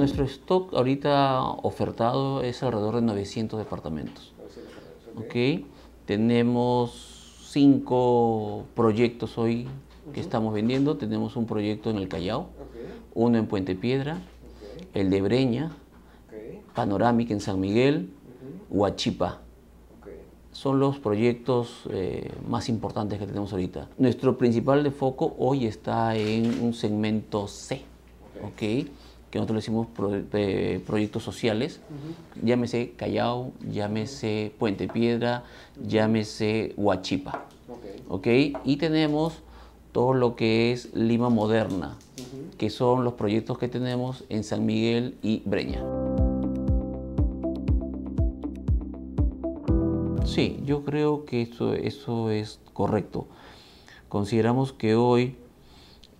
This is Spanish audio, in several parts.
nuestro stock ahorita ofertado es alrededor de 900 departamentos. Tenemos cinco proyectos hoy que estamos vendiendo. Tenemos un proyecto en el Callao, uno en Puente Piedra, el de Breña, Panorámica en San Miguel, Huachipa son los proyectos eh, más importantes que tenemos ahorita. Nuestro principal de foco hoy está en un segmento C, okay que nosotros le hicimos eh, proyectos sociales, llámese Callao, llámese Puente Piedra, llámese Huachipa. Y tenemos todo lo que es Lima Moderna, que son los proyectos que tenemos en San Miguel y Breña. Sí, yo creo que eso, eso es correcto. Consideramos que hoy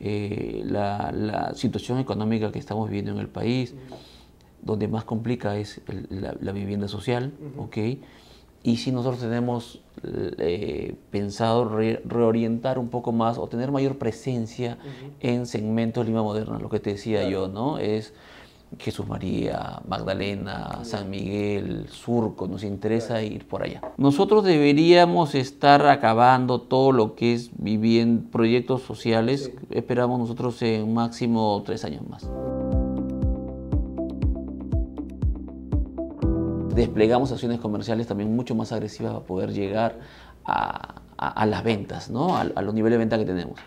eh, la, situación económica que estamos viviendo en el país, donde más complica es la, vivienda social, ¿ok? Y si nosotros tenemos eh, pensado reorientar un poco más o tener mayor presencia en segmentos Lima Moderna, lo que te decía yo, ¿no? Es Jesús María, Magdalena, San Miguel, Surco, nos interesa ir por allá. Nosotros deberíamos estar acabando todo lo que es vivir proyectos sociales, esperamos nosotros en máximo tres años más. Desplegamos acciones comerciales también mucho más agresivas para poder llegar a, las ventas, ¿no? a, a los niveles de venta que tenemos.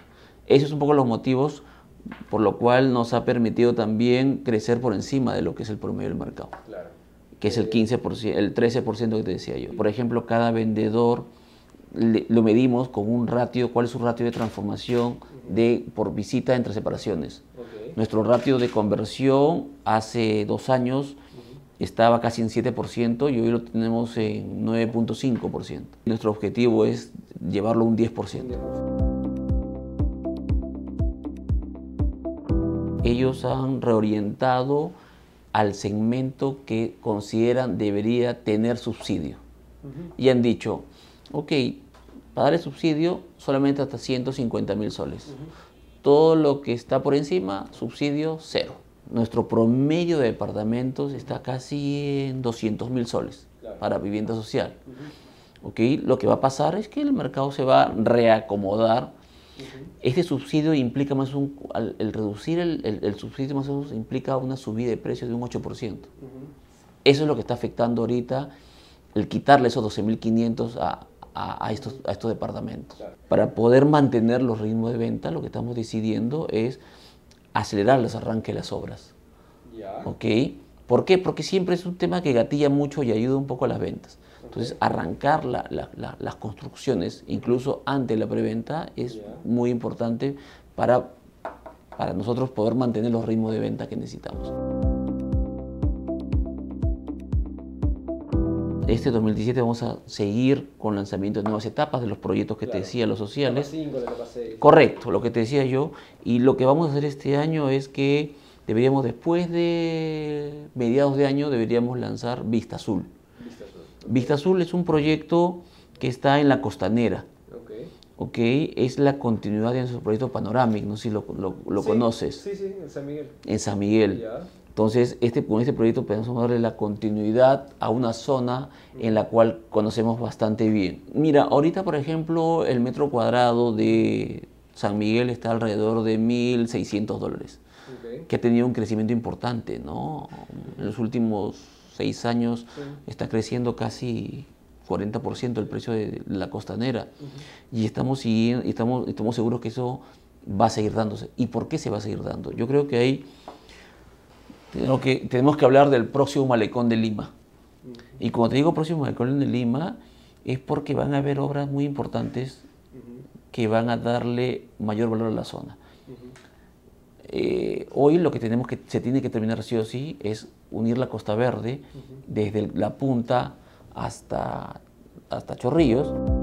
Esos son un poco los motivos por lo cual nos ha permitido también crecer por encima de lo que es el promedio del mercado, que es el el 13% que te decía yo. Por ejemplo, cada vendedor lo medimos con un ratio, cuál es su ratio de transformación de, por visita entre separaciones. Nuestro ratio de conversión hace dos años estaba casi en 7% y hoy lo tenemos en 9.5%. Nuestro objetivo es llevarlo a un 10%. ellos han reorientado al segmento que consideran debería tener subsidio. Y han dicho, ok, para dar el subsidio solamente hasta 150 mil soles. Todo lo que está por encima, subsidio cero. Nuestro promedio de departamentos está casi en 200 mil soles para vivienda social. lo que va a pasar es que el mercado se va a reacomodar este subsidio implica más un, el reducir el, subsidio más implica una subida de precios de un 8%. Eso es lo que está afectando ahorita el quitarle esos 12.500 a, a, estos, departamentos. Para poder mantener los ritmos de venta, lo que estamos decidiendo es acelerar los arranques de las obras. ¿Por qué? Porque siempre es un tema que gatilla mucho y ayuda un poco a las ventas. Entonces, arrancar las construcciones, incluso ante la preventa, es muy importante para, nosotros poder mantener los ritmos de venta que necesitamos. Este 2017 vamos a seguir con lanzamiento de nuevas etapas de los proyectos que te decía, los sociales. Correcto, lo que te decía yo. Y lo que vamos a hacer este año es que deberíamos, después de mediados de año, deberíamos lanzar Vista Azul. Vista Azul es un proyecto que está en la costanera. Okay. es la continuidad de nuestro proyecto Panorámico, no sé si lo, conoces. Sí, sí, en San Miguel. En San Miguel. Entonces, este, con este proyecto pensamos darle la continuidad a una zona en la cual conocemos bastante bien. Mira, ahorita, por ejemplo, el metro cuadrado de San Miguel está alrededor de 1.600 dólares, que ha tenido un crecimiento importante, ¿no? En los últimos seis años está creciendo casi 40% el precio de la costanera. Y estamos, siguiendo, estamos, estamos seguros que eso va a seguir dándose. ¿Y por qué se va a seguir dando? Yo creo que ahí Tenemos que, hablar del próximo malecón de Lima. Y cuando te digo próximo malecón de Lima, es porque van a haber obras muy importantes que van a darle mayor valor a la zona. Eh, hoy lo que tenemos que se tiene que terminar sí o sí es unir la Costa Verde desde la punta hasta, hasta Chorrillos.